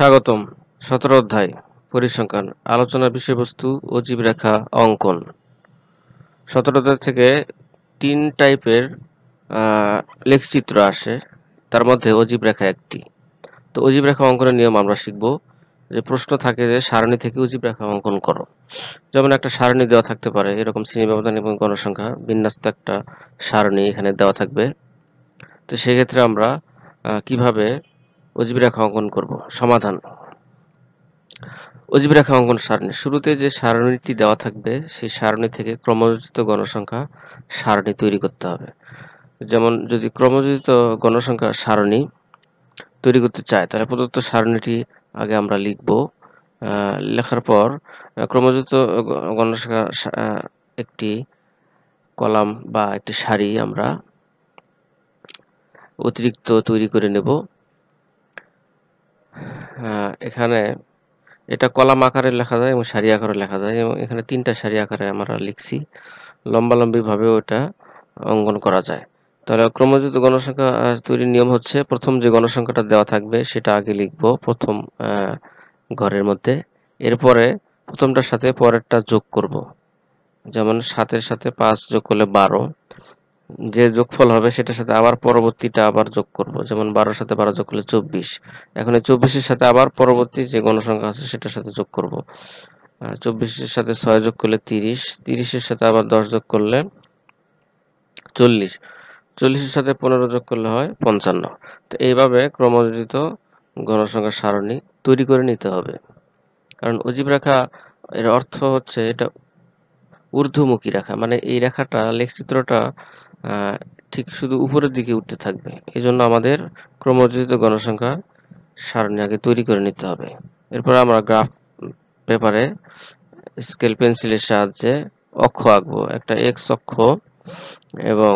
স্বাগতম সতেরো অধ্যায় পরিসংখ্যান আলোচনা বিষয়বস্তু ও জীবরেখা অঙ্কন সতেরো অধ্যায় থেকে তিন টাইপের লেখচিত্র আসে তার মধ্যে অজীব রেখা একটি তো অজীব রেখা অঙ্কনের নিয়ম আমরা শিখব যে প্রশ্ন থাকে যে সারণী থেকে অজীব রেখা অঙ্কন করো যেমন একটা সারণী দেওয়া থাকতে পারে এরকম শ্রেণী ব্যবধান এবং গণসংখ্যা বিন্যাস্ত একটা সারণী এখানে দেওয়া থাকবে তো সেক্ষেত্রে আমরা কিভাবে রেখা অঙ্কন করব সমাধান রেখা অঙ্কন সারণী শুরুতে যে সারণীটি দেওয়া থাকবে সেই সারণী থেকে ক্রমযোজিত গণসংখ্যা সারণী তৈরি করতে হবে যেমন যদি ক্রমযোজিত গণসংখ্যা সারণী তৈরি করতে চায় তাহলে প্রদত্ত সারণীটি আগে আমরা লিখব লেখার পর ক্রমযুক্ত গণসংখ্যা একটি কলাম বা একটি সারি আমরা অতিরিক্ত তৈরি করে নেব হ্যাঁ, এখানে এটা কলাম আকারে লেখা যায় এবং সারি আকারে লেখা যায় এবং এখানে তিনটা সারি আকারে আমরা লিখছি লম্বালম্বিভাবেও এটা অঙ্কন করা যায় তাহলে ক্রমযুক্ত গণসংখ্যা তৈরির নিয়ম হচ্ছে প্রথম যে গণসংখ্যাটা দেওয়া থাকবে সেটা আগে লিখব প্রথম ঘরের মধ্যে এরপরে প্রথমটার সাথে পরেরটা যোগ করব যেমন সাতের সাথে পাঁচ যোগ করলে বারো যে যোগফল হবে সেটার সাথে আবার পরবর্তীটা আবার যোগ করব যেমন বারোর সাথে বারো যোগ করলে চব্বিশ এখন এই চব্বিশের সাথে আবার পরবর্তী যে গণসংখ্যা আছে সেটার সাথে যোগ করব চব্বিশের সাথে ছয় যোগ করলে তিরিশ তিরিশের সাথে আবার দশ যোগ করলে চল্লিশ চল্লিশের সাথে পনেরো যোগ করলে হয় পঞ্চান্ন তো এইভাবে ক্রমযোজিত গণসংখ্যা সারণী তৈরি করে নিতে হবে কারণ অজীব রেখা এর অর্থ হচ্ছে এটা ঊর্ধ্বমুখী রেখা মানে এই রেখাটা লেখচিত্রটা ঠিক শুধু উপরের দিকে উঠতে থাকবে এজন্য আমাদের ক্রমযোজিত গণসংখ্যা সারণী আগে তৈরি করে নিতে হবে এরপর আমরা গ্রাফ পেপারে স্কেল পেন্সিলের সাহায্যে অক্ষ আঁকবো একটা এক্স অক্ষ এবং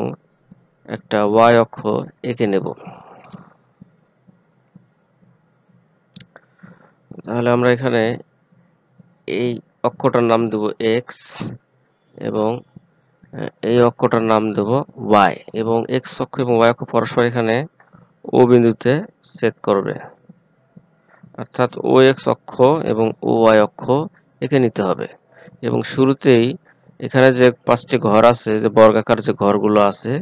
একটা ওয়াই অক্ষ এঁকে নেব তাহলে আমরা এখানে এই অক্ষটার নাম দেব এক্স এবং এই অক্ষটার নাম দেব ওয়াই এবং এক্স অক্ষ এবং ওয়াই অক্ষ পরস্পর এখানে ও বিন্দুতে ছেদ করবে অর্থাৎ ও এক্স অক্ষ এবং ও ওয়াই অক্ষ একে নিতে হবে এবং শুরুতেই এখানে যে পাঁচটি ঘর আছে যে বর্গাকার যে ঘরগুলো আছে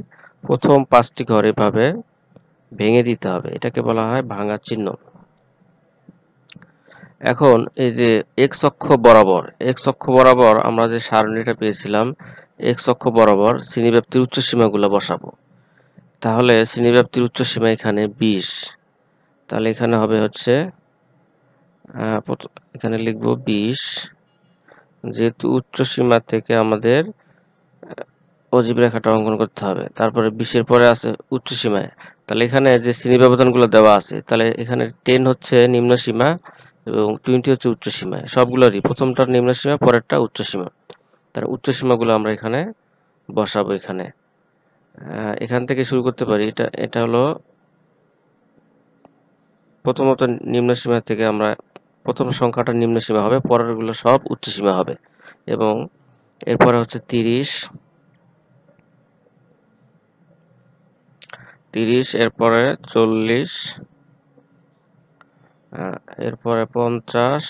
প্রথম পাঁচটি ঘর এভাবে ভেঙে দিতে হবে এটাকে বলা হয় ভাঙা চিহ্ন এখন এই যে এক্স অক্ষ বরাবর এক্স অক্ষ বরাবর আমরা যে সারণীটা পেয়েছিলাম এক্স অক্ষ বরাবর শ্রেণীব্যাপ্তির উচ্চ সীমাগুলো বসাবো তাহলে শ্রেণীব্যাপ্তির উচ্চ সীমা এখানে বিশ তাহলে এখানে হবে হচ্ছে এখানে লিখব বিশ যেহেতু উচ্চ সীমা থেকে আমাদের অজীব রেখাটা অঙ্কন করতে হবে তারপরে বিশের পরে আছে উচ্চ সীমায় তাহলে এখানে যে শ্রেণী ব্যবধানগুলো দেওয়া আছে তাহলে এখানে টেন হচ্ছে নিম্ন সীমা এবং টোয়েন্টি হচ্ছে উচ্চ সীমায় সবগুলোরই প্রথমটার নিম্ন সীমা পরেরটা উচ্চ সীমা তার উচ্চসীমাগুলো আমরা এখানে বসাবো এখানে এখান থেকে শুরু করতে পারি এটা এটা হলো প্রথমত নিম্ন সীমা থেকে আমরা প্রথম সংখ্যাটা নিম্ন সীমা হবে পরেরগুলো সব উচ্চ সীমা হবে এবং এরপরে হচ্ছে তিরিশ তিরিশ এরপরে চল্লিশ এরপরে পঞ্চাশ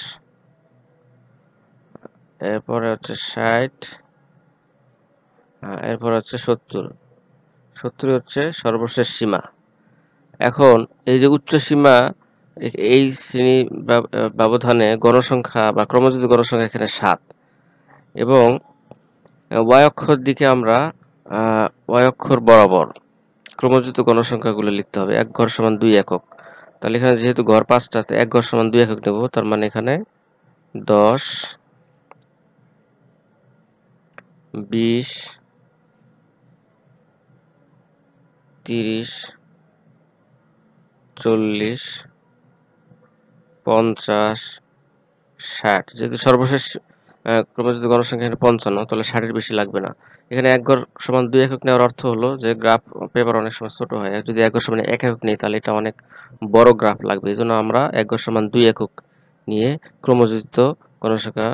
এরপরে হচ্ছে ষাট এরপরে হচ্ছে সত্তর সত্তর হচ্ছে সর্বশেষ সীমা এখন এই যে উচ্চ সীমা এই শ্রেণী ব্যবধানে গণসংখ্যা বা ক্রমযুত গণসংখ্যা এখানে সাত এবং ওয়াই অক্ষর দিকে আমরা ওয়াই অক্ষর বরাবর ক্রমযুত গণসংখ্যাগুলো লিখতে হবে এক ঘর সমান দুই একক তাহলে এখানে যেহেতু ঘর পাঁচটাতে এক ঘর সমান দুই একক নেব তার মানে এখানে দশ বিশ তিরিশ চল্লিশ পঞ্চাশ ষাট যদি সর্বশেষ ক্রমে যদি গণসংখ্যা পঞ্চান্ন তাহলে ষাটের বেশি লাগবে না এখানে এক ঘর সমান দুই একক নেওয়ার অর্থ হলো যে গ্রাফ পেপার অনেক সময় ছোট হয় যদি এক ঘর সমান এক একক নিই তাহলে এটা অনেক বড় গ্রাফ লাগবে এই জন্য আমরা এক ঘর সমান দুই একক নিয়ে ক্রমযুক্ত গণসংখ্যা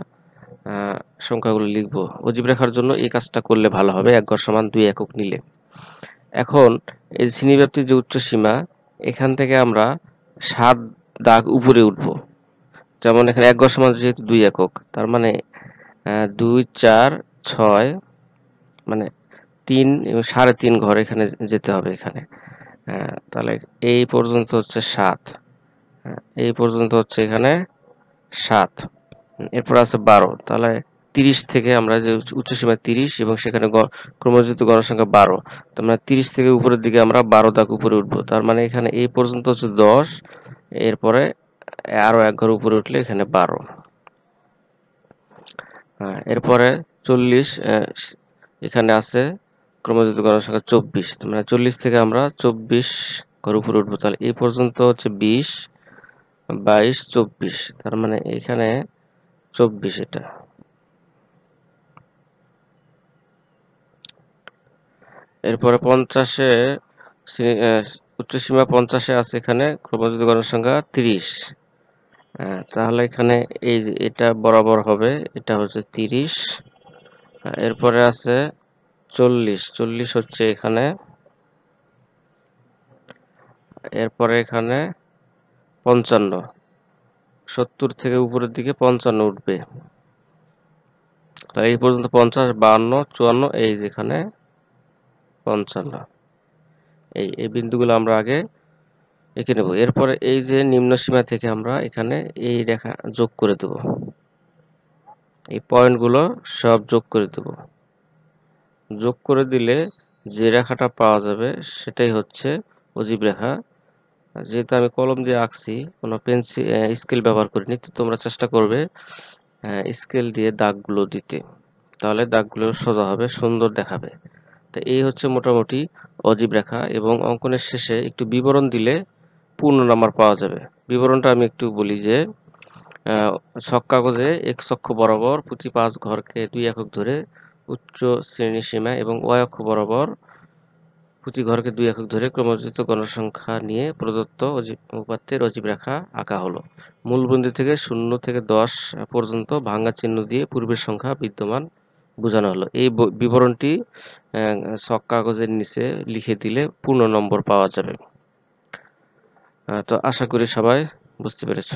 সংখ্যাগুলো লিখব অজীব রেখার জন্য এই কাজটা করলে ভালো হবে এক গড় সমান দুই একক নিলে এখন এই শ্রেণীব্যাপ্তির যে উচ্চ সীমা এখান থেকে আমরা সাত দাগ উপরে উঠব যেমন এখানে এক গড় সমান যেহেতু দুই একক তার মানে দুই চার ছয় মানে তিন এবং সাড়ে তিন ঘর এখানে যেতে হবে এখানে তাহলে এই পর্যন্ত হচ্ছে সাত এই পর্যন্ত হচ্ছে এখানে সাত এরপর আছে বারো তাহলে তিরিশ থেকে আমরা যে উচ্চসীমা তিরিশ এবং সেখানে ক্রমযুক্ত সংখ্যা বারো তো আমরা তিরিশ থেকে উপরের দিকে আমরা বারো দাগ উপরে উঠবো তার মানে এখানে এই পর্যন্ত হচ্ছে দশ এরপরে আরও এক ঘর উপরে উঠলে এখানে বারো হ্যাঁ, এরপরে চল্লিশ এখানে আছে ক্রমযুক্ত গণসংখ্যা চব্বিশ মানে চল্লিশ থেকে আমরা চব্বিশ ঘর উপরে উঠবো তাহলে এই পর্যন্ত হচ্ছে বিশ বাইশ চব্বিশ তার মানে এখানে চব্বিশ এটা এরপরে পঞ্চাশে উচ্চসীমা পঞ্চাশে আছে এখানে ক্রমযুক্ত গণসংখ্যা তিরিশ তাহলে এখানে এই এটা বরাবর হবে এটা হচ্ছে তিরিশ এরপরে আছে চল্লিশ চল্লিশ হচ্ছে এখানে এরপরে এখানে পঞ্চান্ন সত্তর থেকে উপরের দিকে পঞ্চান্ন উঠবে তাই এই পর্যন্ত পঞ্চাশ বাহান্ন চুয়ান্ন এই যেখানে পঞ্চান্ন এই এই বিন্দুগুলো আমরা আগে এঁকে নেব এরপরে এই যে নিম্ন সীমা থেকে আমরা এখানে এই রেখা যোগ করে দেব এই পয়েন্টগুলো সব যোগ করে দেব যোগ করে দিলে যে রেখাটা পাওয়া যাবে সেটাই হচ্ছে অজীব রেখা যেহেতু আমি কলম দিয়ে আঁকছি কোনো পেন্সিল স্কেল ব্যবহার করিনি তো তোমরা চেষ্টা করবে স্কেল দিয়ে দাগগুলো দিতে তাহলে দাগগুলো সোজা হবে সুন্দর দেখাবে তো এই হচ্ছে মোটামুটি অজীব রেখা এবং অঙ্কনের শেষে একটু বিবরণ দিলে পূর্ণ নাম্বার পাওয়া যাবে বিবরণটা আমি একটু বলি যে ছক কাগজে এক চক্ষ বরাবর প্রতি পাঁচ ঘরকে দুই একক ধরে উচ্চ শ্রেণী সীমা এবং ওয় অক্ষ বরাবর প্রতি ঘরকে দুই একক ধরে ক্রমজিত গণসংখ্যা নিয়ে প্রদত্ত উপাত্তের অজীব রেখা আঁকা হলো মূলবন্দি থেকে শূন্য থেকে দশ পর্যন্ত ভাঙ্গা চিহ্ন দিয়ে পূর্বের সংখ্যা বিদ্যমান বোঝানো হলো এই বিবরণটি ছক কাগজের নিচে লিখে দিলে পূর্ণ নম্বর পাওয়া যাবে তো আশা করি সবাই বুঝতে পেরেছ